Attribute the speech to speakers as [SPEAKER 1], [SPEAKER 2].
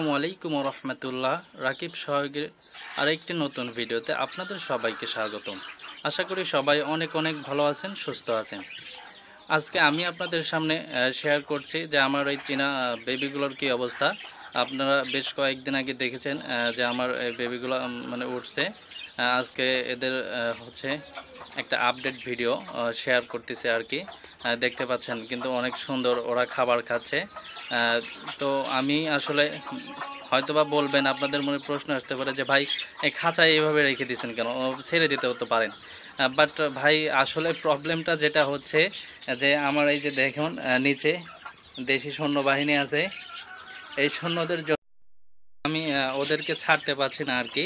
[SPEAKER 1] আসসালামাইকুম রহমতুল্লাহ রাকিব সহগের আরেকটি নতুন ভিডিওতে আপনাদের সবাইকে স্বাগত আশা করি সবাই অনেক অনেক ভালো আছেন সুস্থ আছেন আজকে আমি আপনাদের সামনে শেয়ার করছি যে আমার এই চীনা বেবিগুলোর কি অবস্থা আপনারা বেশ কয়েকদিন আগে দেখেছেন যে আমার বেবিগুলো মানে উঠছে হ্যাঁ, আজকে এদের হচ্ছে একটা আপডেট ভিডিও শেয়ার করতেছে আর কি দেখতে পাচ্ছেন কিন্তু অনেক সুন্দর ওরা খাবার খাচ্ছে তো আমি আসলে হয়তোবা বলবেন আপনাদের মনে প্রশ্ন আসতে পারে যে ভাই এই খাঁচায় এভাবে রেখে দিচ্ছেন কেন ছেড়ে দিতে হতে পারেন বাট ভাই আসলে প্রবলেমটা যেটা হচ্ছে যে আমার এই যে দেখুন নিচে দেশি সৈন্যবাহিনী আছে এই সৈন্যদের জন্য আমি ওদেরকে ছাড়তে পারছি না আর কি